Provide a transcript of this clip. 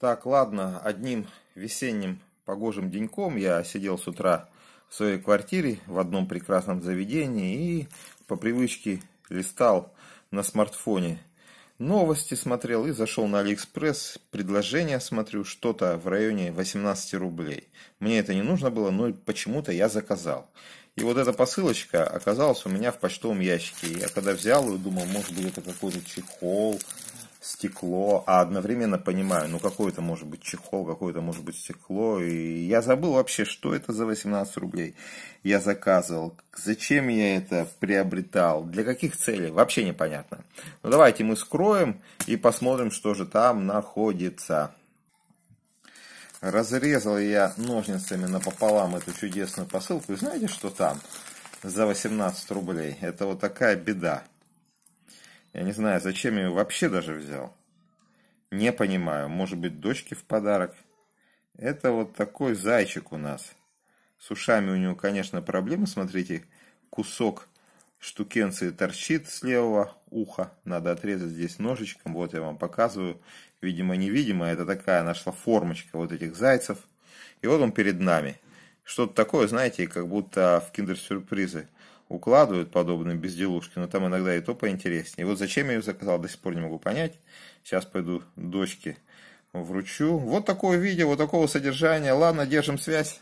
Так, ладно, одним весенним погожим деньком я сидел с утра в своей квартире в одном прекрасном заведении и по привычке листал на смартфоне. Новости смотрел и зашел на Алиэкспресс. Предложение смотрю, что-то в районе 18 рублей. Мне это не нужно было, но почему-то я заказал. И вот эта посылочка оказалась у меня в почтовом ящике. Я когда взял ее, думал, может быть это какой-то чехол, стекло, а одновременно понимаю, ну какой это может быть чехол, какое это может быть стекло. И я забыл вообще, что это за 18 рублей я заказывал, зачем я это приобретал, для каких целей, вообще непонятно. Ну давайте мы скроем и посмотрим, что же там находится. Разрезал я ножницами напополам эту чудесную посылку. И знаете, что там за 18 рублей? Это вот такая беда. Я не знаю, зачем я его вообще даже взял. Не понимаю, может быть, дочке в подарок? Это вот такой зайчик у нас. С ушами у него, конечно, проблемы. Смотрите, кусок штукенции торчит с левого уха. Надо отрезать здесь ножичком. Вот я вам показываю. Видимо-невидимо. Это такая нашла формочка вот этих зайцев. И вот он перед нами. Что-то такое, знаете, как будто в киндер-сюрпризы укладывают подобные безделушки, но там иногда и то поинтереснее. И вот зачем я ее заказал, до сих пор не могу понять. Сейчас пойду дочке вручу. Вот такое видео, вот такого содержания. Ладно, держим связь.